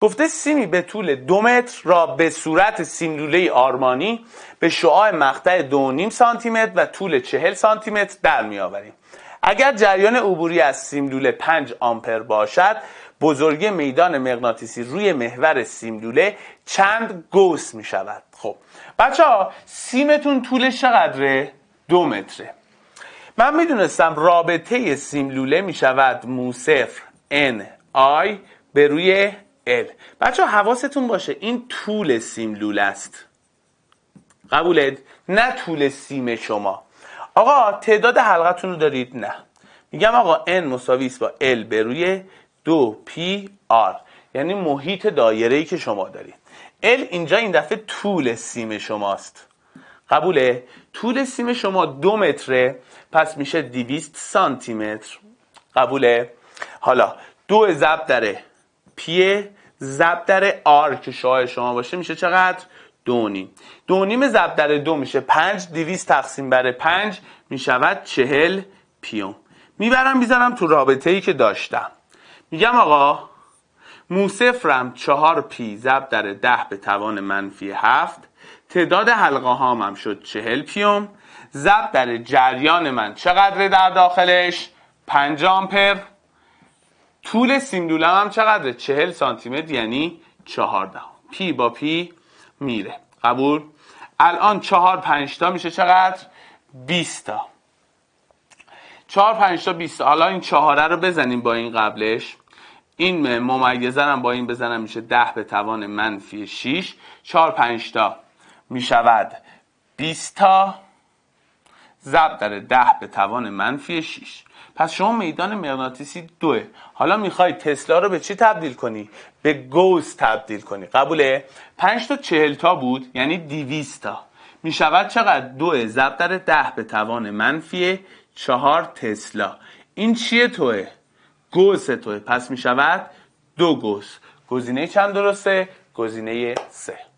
گفته سیمی به طول دو متر را به صورت سیمدوله آرمانی به شعاع مقطع دو نیم سانتیمتر و طول چهل سانتیمتر در می آوریم. اگر جریان عبوری از سیمدوله 5 آمپر باشد بزرگی میدان مغناطیسی روی محور سیمدوله چند گوس می شود خب بچه ها سیمتون طول چقدره؟ دو متره من میدونستم رابطه سیملوله می شود مو صفر N I به روی ال بچه حواستون باشه این طول سیم لول است قبول نه طول سیم شما آقا تعداد حلقتون رو دارید نه میگم آقا N مساوی است با L به روی دو پی آر یعنی محیط دایره ای که شما دارید ال اینجا این دفعه طول سیم شماست قبوله طول سیم شما دو متره پس میشه 200 سانتی متر قبوله حالا دو ضرب داره پیه ضرب در آر که شاه شما باشه میشه چقدر دو نیم دو در دو میشه پنج دیویز تقسیم بر پنج میشود چهل پیوم میبرم میزنم تو رابطه ای که داشتم میگم آقا موسفرم چهار پی زبدر در ده به توان منفی هفت تعداد حلقه هام شد چهل پیوم زب در جریان من چقدر در داخلش پنج آمپر طول سیندولم هم چقدره؟ چهل سانتیمتر یعنی چهارده پی با پی میره قبول؟ الان چهار پنجتا میشه چقدر؟ بیستا چهار پنجتا بیستا حالا این چهاره رو بزنیم با این قبلش این ممیزه هم با این بزنم میشه ده به توان منفی شیش چهار پنجتا میشود بیستا ضرب در ده به توان منفی 6 پس شما میدان مغناطیسی دوه حالا میخوای تسلا رو به چی تبدیل کنی به گوز تبدیل کنی قبوله پنج تا چهل تا بود یعنی دیویستا تا میشود چقدر دو ضرب در ده به توان منفی چهار تسلا این چیه توه گوز توه پس میشود دو گوز گزینه چند درسته گزینه سه